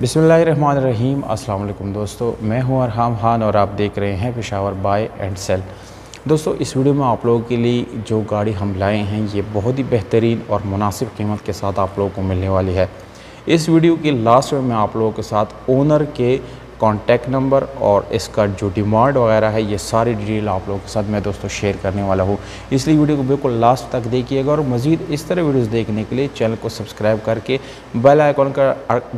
बिसमीम अल्लाम दोस्तों मैं हूं अरहाम खान और आप देख रहे हैं पेशावर बाय एंड सेल दोस्तों इस वीडियो में आप लोगों के लिए जो गाड़ी हम लाए हैं ये बहुत ही बेहतरीन और मुनासिब कीमत के साथ आप लोगों को मिलने वाली है इस वीडियो के लास्ट में मैं आप लोगों के साथ ओनर के कॉन्टैक्ट नंबर और इसका जो डिमांड वगैरह है ये सारी डिटेल आप लोगों के साथ मैं दोस्तों शेयर करने वाला हूँ इसलिए वीडियो को बिल्कुल लास्ट तक देखिएगा और मज़ीद इस तरह वीडियोज़ देखने के लिए चैनल को सब्सक्राइब करके बेल आइकॉन का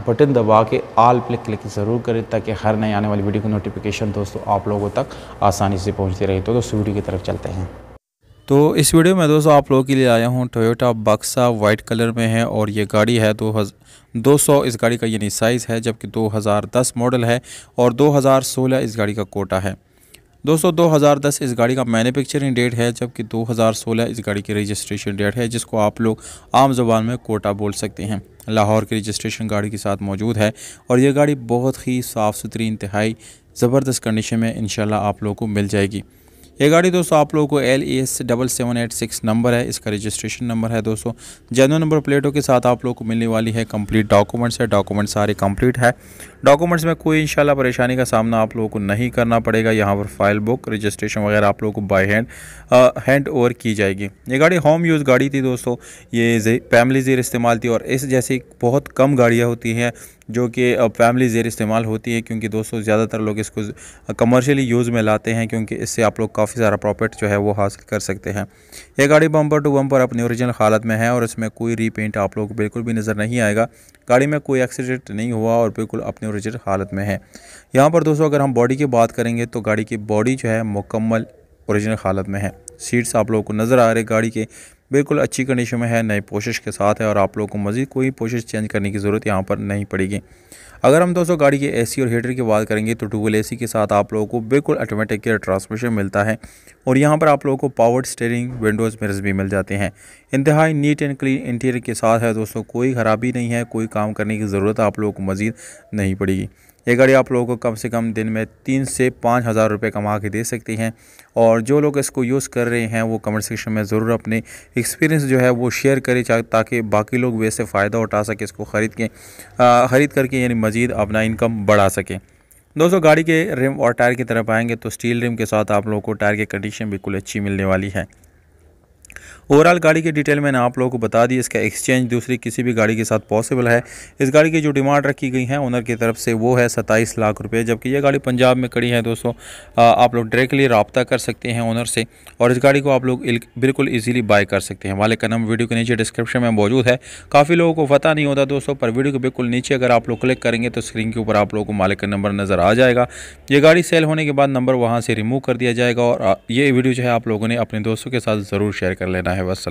बटन दबा के आल पर क्लिक ज़रूर करें ताकि हर नए आने वाली वीडियो की नोटिफिकेशन दोस्तों आप लोगों तक आसानी से पहुँचती रहे तो दोस्तों वीडियो की तरफ चलते हैं तो इस वीडियो में दोस्तों आप लोगों के लिए आया हूँ टोयोटा बक्सा वाइट कलर में है और ये गाड़ी है दो हज़ दो सौ इस गाड़ी का यानी साइज़ है जबकि 2010 मॉडल है और 2016 इस गाड़ी का कोटा है दोस्तों 2010 इस गाड़ी का मैन्युफैक्चरिंग डेट है जबकि 2016 इस गाड़ी की रजिस्ट्रेशन डेट है जिसको आप लोग आम जबान में कोटा बोल सकते हैं लाहौर की रजिस्ट्रेशन गाड़ी के साथ मौजूद है और यह गाड़ी बहुत ही साफ़ सुथरी इंतहाई ज़बरदस्त कंडीशन में इन आप लोगों को मिल जाएगी ये गाड़ी दोस्तों आप लोगों को L E S double seven eight six number है इसका रजिस्ट्रेशन नंबर है दोस्तों जैनो नंबर प्लेटों के साथ आप लोगों को मिलने वाली है कंप्लीट डॉक्यूमेंट्स है डॉक्यूमेंट सारे कंप्लीट है डॉक्यूमेंट्स में कोई इंशाल्लाह परेशानी का सामना आप लोगों को नहीं करना पड़ेगा यहाँ पर फाइल बुक रजिस्ट्रेशन वगैरह आप लोगों को बाई हैंड हैंड ओवर की जाएगी ये गाड़ी होम यूज़ गाड़ी थी दोस्तों ये फैमिली जीर इस्तेमाल थी और इस जैसी बहुत कम गाड़ियाँ होती हैं जो कि फैमिली ज़ेर इस्तेमाल होती है क्योंकि दोस्तों ज़्यादातर लोग इसको कमर्शियली यूज़ में लाते हैं क्योंकि इससे आप लोग काफ़ी सारा प्रॉफिट जो है वो हासिल कर सकते हैं ये गाड़ी बम्पर टू बम्पर अपनी ओरिजिनल हालत में है और इसमें कोई रीपेंट आप लोग बिल्कुल भी नज़र नहीं आएगा गाड़ी में कोई एक्सीडेंट नहीं हुआ और बिल्कुल अपनी ओरिजिनल हालत में है यहाँ पर दोस्तों अगर हम बॉडी की बात करेंगे तो गाड़ी की बॉडी जो है मुकम्मल औरिजिनल हालत में है सीट्स आप लोगों को नज़र आ रहे गाड़ी के बिल्कुल अच्छी कंडीशन में है नए पोशिश के साथ है और आप लोगों को मज़ीद कोई पोशिश चेंज करने की ज़रूरत यहाँ पर नहीं पड़ेगी अगर हम दोस्तों गाड़ी के एसी और हीटर की बात करेंगे तो टूबल ए के साथ आप लोगों को बिल्कुल ऑटोमेटिक ट्रांसमिशन मिलता है और यहाँ पर आप लोगों को पावर्ड स्टेयरिंग विंडोज़ मिरर्स भी मिल जाते हैं इंतहाई नीट एंड क्लीन इंटीरियर के साथ है दोस्तों कोई ख़राबी नहीं है कोई काम करने की ज़रूरत आप लोगों को मज़ीद नहीं पड़ेगी ये गाड़ी आप लोगों को कम से कम दिन में तीन से पाँच हज़ार रुपये कमा के दे सकती हैं और जो लोग इसको यूज़ कर रहे हैं वो कमेंट सेक्शन में ज़रूर अपने एक्सपीरियंस जो है वो शेयर करें ताकि बाकी लोग वे से फ़ायदा उठा सकें इसको ख़रीद के ख़रीद करके यानी मज़ीद अपना इनकम बढ़ा सकें दोस्तों गाड़ी के रिम और टायर की तरफ आएंगे तो स्टील रिम के साथ आप लोगों को टायर की कंडीशन बिल्कुल अच्छी मिलने वाली है ओवरऑल गाड़ी की डिटेल मैंने आप लोगों को बता दी इसका एक्सचेंज दूसरी किसी भी गाड़ी के साथ पॉसिबल है इस गाड़ी की जो डिमांड रखी गई है ओनर की तरफ से वो है सत्ताईस लाख रुपये जबकि ये गाड़ी पंजाब में कड़ी है दोस्तों आप लोग डायरेक्टली रबता कर सकते हैं ओनर से और इस गाड़ी को आप लोग बिल्कुल ईजिली बाय कर सकते हैं वाले का नंबर वीडियो के नीचे डिस्क्रिप्शन में मौजूद है काफ़ी लोगों को पता नहीं होता दोस्तों पर वीडियो के बिल्कुल नीचे अगर आप लोग क्लिक करेंगे तो स्क्रीन के ऊपर आप लोगों को मालिक का नंबर नज़र आ जाएगा ये गाड़ी सेल होने के बाद नंबर वहाँ से रिमूव कर दिया जाएगा और ये वीडियो जो है आप लोगों ने अपने दोस्तों के साथ ज़रूर शेयर कर लेना है वसल